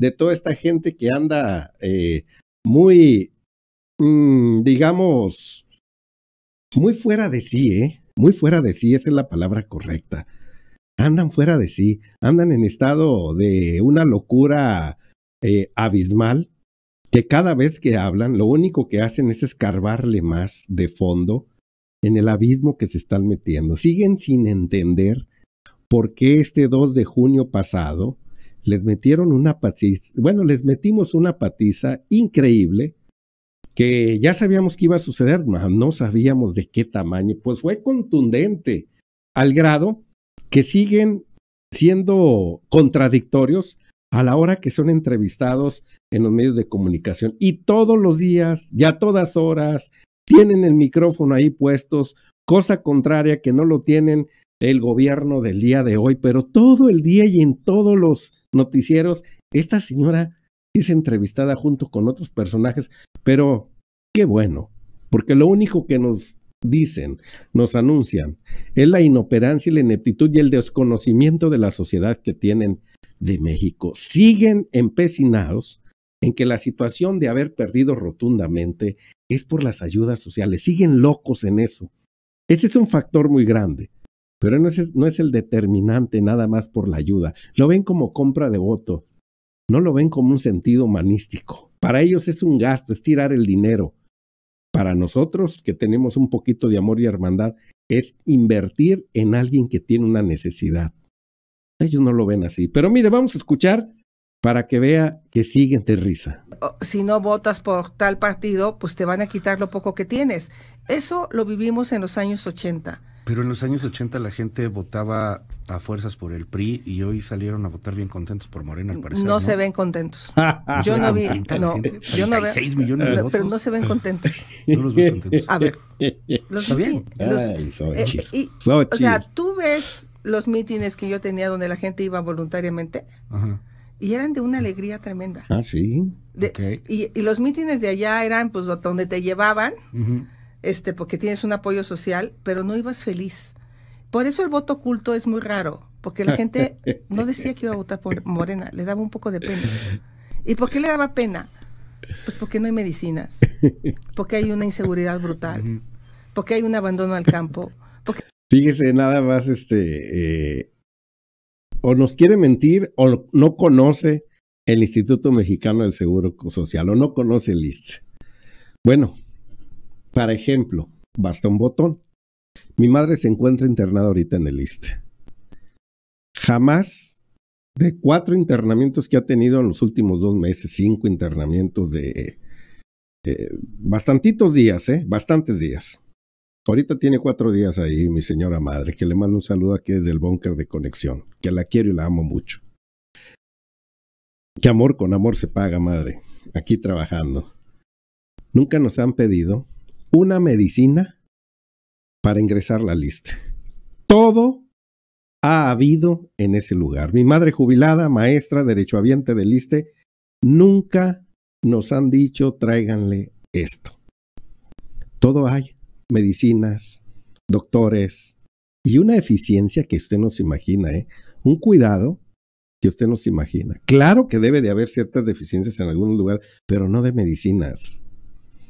de toda esta gente que anda eh, muy, mm, digamos, muy fuera de sí, ¿eh? Muy fuera de sí, esa es la palabra correcta. Andan fuera de sí, andan en estado de una locura eh, abismal, que cada vez que hablan, lo único que hacen es escarbarle más de fondo en el abismo que se están metiendo. Siguen sin entender por qué este 2 de junio pasado les metieron una patiza, bueno, les metimos una patiza increíble que ya sabíamos que iba a suceder, no sabíamos de qué tamaño, pues fue contundente al grado que siguen siendo contradictorios a la hora que son entrevistados en los medios de comunicación y todos los días y a todas horas tienen el micrófono ahí puestos, cosa contraria que no lo tienen el gobierno del día de hoy, pero todo el día y en todos los noticieros. Esta señora es entrevistada junto con otros personajes, pero qué bueno, porque lo único que nos dicen, nos anuncian, es la inoperancia y la ineptitud y el desconocimiento de la sociedad que tienen de México. Siguen empecinados en que la situación de haber perdido rotundamente es por las ayudas sociales. Siguen locos en eso. Ese es un factor muy grande. Pero no es, no es el determinante nada más por la ayuda. Lo ven como compra de voto. No lo ven como un sentido humanístico. Para ellos es un gasto, es tirar el dinero. Para nosotros, que tenemos un poquito de amor y hermandad, es invertir en alguien que tiene una necesidad. Ellos no lo ven así. Pero mire, vamos a escuchar para que vea que siguen de risa. Si no votas por tal partido, pues te van a quitar lo poco que tienes. Eso lo vivimos en los años 80. Pero en los años 80 la gente votaba a fuerzas por el PRI y hoy salieron a votar bien contentos por Morena, al parecer. No, se ven contentos. Yo no vi. No, yo no millones de votos. Pero no se ven contentos. No los ves contentos. A ver. Los ¿Está bien? Eh, o sea, tú ves los mítines que yo tenía donde la gente iba voluntariamente. Y eran de una alegría tremenda. Ah, sí. y, los mítines de allá eran pues donde te llevaban este, porque tienes un apoyo social, pero no ibas feliz. Por eso el voto oculto es muy raro, porque la gente no decía que iba a votar por Morena, le daba un poco de pena. ¿Y por qué le daba pena? Pues porque no hay medicinas, porque hay una inseguridad brutal, porque hay un abandono al campo. Fíjese, nada más, este, eh, o nos quiere mentir o no conoce el Instituto Mexicano del Seguro Social o no conoce el ISTE. Bueno, para ejemplo, basta un botón. Mi madre se encuentra internada ahorita en el ISTE. Jamás de cuatro internamientos que ha tenido en los últimos dos meses, cinco internamientos de eh, bastantitos días, ¿eh? Bastantes días. Ahorita tiene cuatro días ahí mi señora madre, que le mando un saludo aquí desde el búnker de conexión, que la quiero y la amo mucho. Que amor con amor se paga, madre, aquí trabajando. Nunca nos han pedido una medicina para ingresar la lista. Todo ha habido en ese lugar. Mi madre jubilada, maestra, derechohabiente de lista nunca nos han dicho tráiganle esto. Todo hay, medicinas, doctores y una eficiencia que usted no se imagina, ¿eh? un cuidado que usted no se imagina. Claro que debe de haber ciertas deficiencias en algún lugar, pero no de medicinas.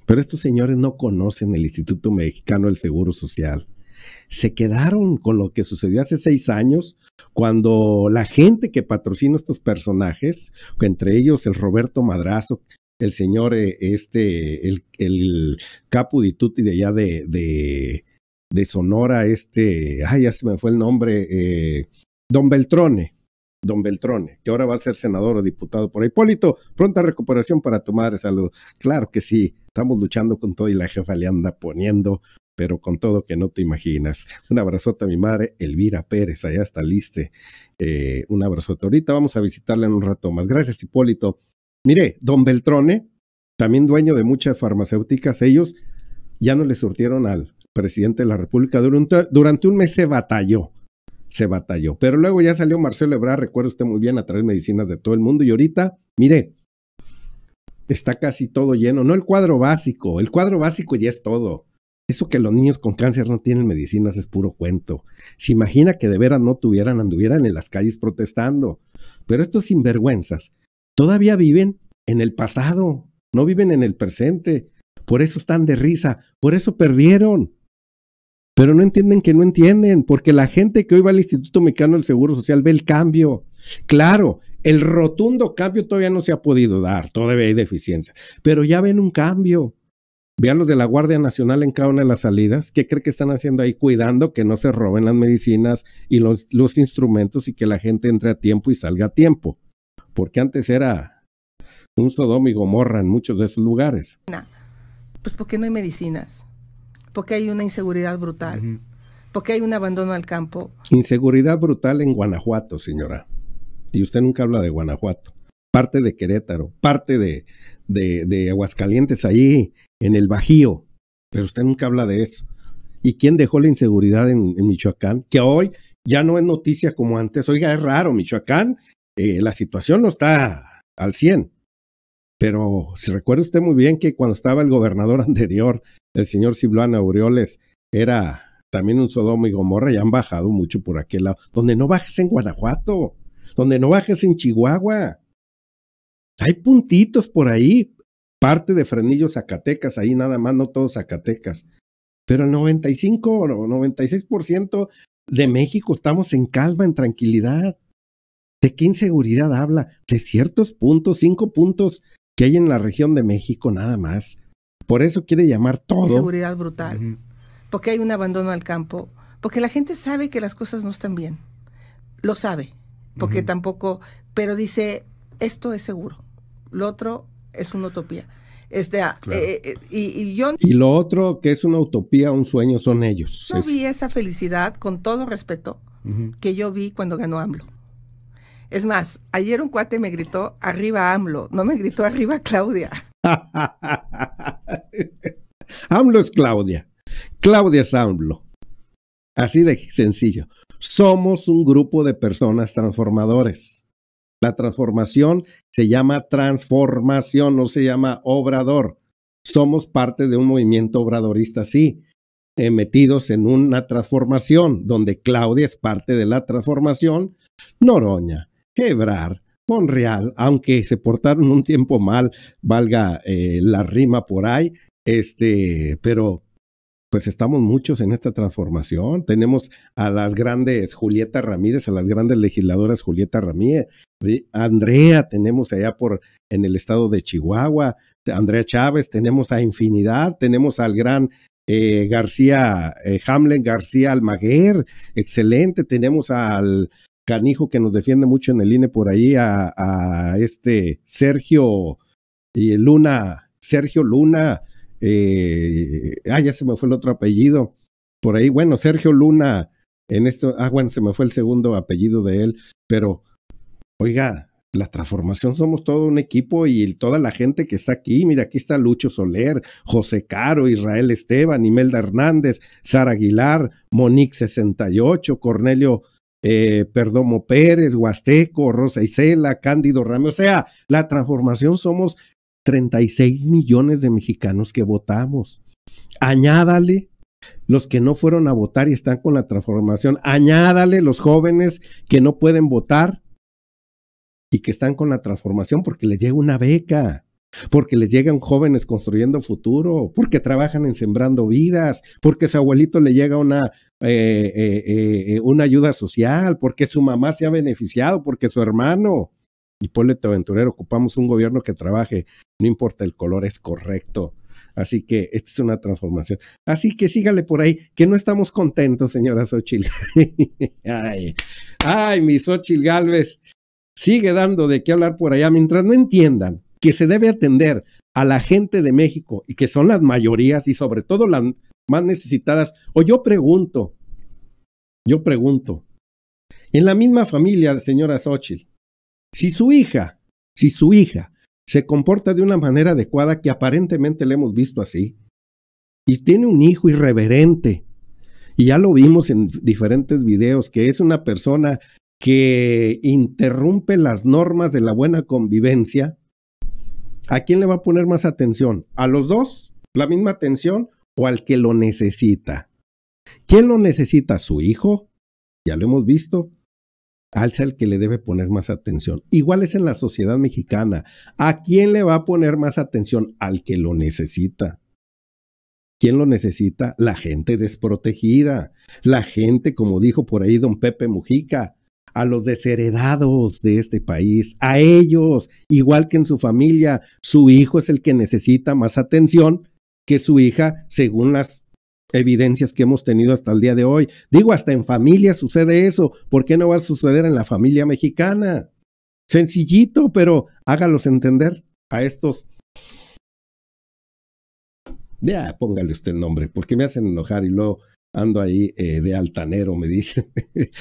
Pero estos señores no conocen el Instituto Mexicano del Seguro Social. Se quedaron con lo que sucedió hace seis años, cuando la gente que patrocina estos personajes, entre ellos el Roberto Madrazo, el señor eh, este, el, el de allá de, de, de, Sonora, este, ay, ya se me fue el nombre, eh, Don Beltrone, don Beltrone, que ahora va a ser senador o diputado por Hipólito. Pronta recuperación para tu madre, salud. Claro que sí, estamos luchando con todo y la jefa le anda poniendo, pero con todo que no te imaginas. Un abrazote a mi madre, Elvira Pérez, allá está liste. Eh, un abrazote. Ahorita vamos a visitarla en un rato más. Gracias, Hipólito. Mire, don Beltrone, también dueño de muchas farmacéuticas, ellos ya no le surtieron al presidente de la República. Durante, durante un mes se batalló se batalló. Pero luego ya salió Marcelo Ebrard, recuerda usted muy bien, a traer medicinas de todo el mundo. Y ahorita, mire, está casi todo lleno. No el cuadro básico, el cuadro básico ya es todo. Eso que los niños con cáncer no tienen medicinas es puro cuento. Se imagina que de veras no tuvieran, anduvieran en las calles protestando. Pero estos sinvergüenzas todavía viven en el pasado, no viven en el presente. Por eso están de risa, por eso perdieron pero no entienden que no entienden, porque la gente que hoy va al Instituto Mexicano del Seguro Social ve el cambio. Claro, el rotundo cambio todavía no se ha podido dar, todavía hay deficiencias, pero ya ven un cambio. Vean los de la Guardia Nacional en cada una de las salidas. ¿Qué creen que están haciendo ahí? Cuidando que no se roben las medicinas y los, instrumentos y que la gente entre a tiempo y salga a tiempo. Porque antes era un Sodoma y Gomorra en muchos de esos lugares. pues porque no hay medicinas porque hay una inseguridad brutal, porque hay un abandono al campo. Inseguridad brutal en Guanajuato, señora. Y usted nunca habla de Guanajuato. Parte de Querétaro, parte de, de, Aguascalientes, ahí en el Bajío. Pero usted nunca habla de eso. ¿Y quién dejó la inseguridad en, Michoacán? Que hoy ya no es noticia como antes. Oiga, es raro, Michoacán, eh, la situación no está al 100. Pero si recuerda usted muy bien que cuando estaba el gobernador anterior, el señor Silvano Aureoles era también un Sodoma y Gomorra y han bajado mucho por aquel lado. Donde no bajes en Guanajuato, donde no bajes en Chihuahua. Hay puntitos por ahí, parte de Frenillo Zacatecas, ahí nada más, no todos Zacatecas. Pero el 95 o 96% de México estamos en calma, en tranquilidad. ¿De qué inseguridad habla? De ciertos puntos, cinco puntos que hay en la región de México nada más. Por eso quiere llamar todo. Seguridad brutal. Porque hay un abandono al campo. Porque la gente sabe que las cosas no están bien. Lo sabe. Porque tampoco. Pero dice, esto es seguro. Lo otro es una utopía. Este, ah, eh, eh, y, yo... y lo otro que es una utopía, un sueño, son ellos. Yo vi esa felicidad, con todo respeto, que yo vi cuando ganó AMLO. Es más, ayer un cuate me gritó arriba AMLO, no me gritó arriba Claudia. AMLO es Claudia. Claudia es AMLO. Así de sencillo. Somos un grupo de personas transformadores. La transformación se llama transformación, no se llama obrador. Somos parte de un movimiento obradorista, sí, eh, metidos en una transformación, donde Claudia es parte de la transformación, Noroña, Hebrar, Monreal, aunque se portaron un tiempo mal, valga eh, la rima por ahí, este, pero pues estamos muchos en esta transformación. Tenemos a las grandes Julieta Ramírez, a las grandes legisladoras Julieta Ramírez, Andrea, tenemos allá por en el estado de Chihuahua, Andrea Chávez, tenemos a Infinidad, tenemos al gran eh, García eh, Hamlet García Almaguer, excelente, tenemos al canijo que nos defiende mucho en el INE por ahí, a, a este Sergio y Luna, Sergio Luna, eh, ah, ya se me fue el otro apellido, por ahí, bueno, Sergio Luna, en esto, ah, bueno, se me fue el segundo apellido de él, pero, oiga, la transformación somos todo un equipo y toda la gente que está aquí, mira, aquí está Lucho Soler, José Caro, Israel Esteban, Imelda Hernández, Sara Aguilar, Monique 68, Cornelio eh, Perdomo Pérez, Huasteco, Rosa Isela, Cándido Rame, o sea, la transformación somos 36 millones de mexicanos que votamos. Añádale los que no fueron a votar y están con la transformación. Añádale los jóvenes que no pueden votar y que están con la transformación porque les llega una beca, porque les llegan jóvenes construyendo futuro, porque trabajan en sembrando vidas, porque su abuelito le llega una, eh, eh, eh, una ayuda social, porque su mamá se ha beneficiado, porque su hermano. Hipólito Aventurero, ocupamos un gobierno que trabaje, no importa el color, es correcto. Así que esta es una transformación. Así que sígale por ahí, que no estamos contentos, señora Xochil. ay, ay, mi Xochil Galvez. Sigue dando de qué hablar por allá mientras no entiendan que se debe atender a la gente de México y que son las mayorías y sobre todo las más necesitadas. O yo pregunto, yo pregunto, en la misma familia, señora Xochil, si su hija, si su hija se comporta de una manera adecuada que aparentemente le hemos visto así, y tiene un hijo irreverente, y ya lo vimos en diferentes videos, que es una persona que interrumpe las normas de la buena convivencia, ¿a quién le va a poner más atención? ¿A los dos? ¿La misma atención? ¿O al que lo necesita? ¿Quién lo necesita? ¿Su hijo? Ya lo hemos visto alza el que le debe poner más atención. Igual es en la sociedad mexicana. ¿A quién le va a poner más atención? Al que lo necesita. ¿Quién lo necesita? La gente desprotegida. La gente, como dijo por ahí don Pepe Mujica, a los desheredados de este país, a ellos, igual que en su familia, su hijo es el que necesita más atención que su hija según las evidencias que hemos tenido hasta el día de hoy. Digo, hasta en familia sucede eso. ¿Por qué no va a suceder en la familia mexicana? Sencillito, pero hágalos entender a estos. Ya, póngale usted el nombre, porque me hacen enojar y luego ando ahí eh, de altanero, me dicen.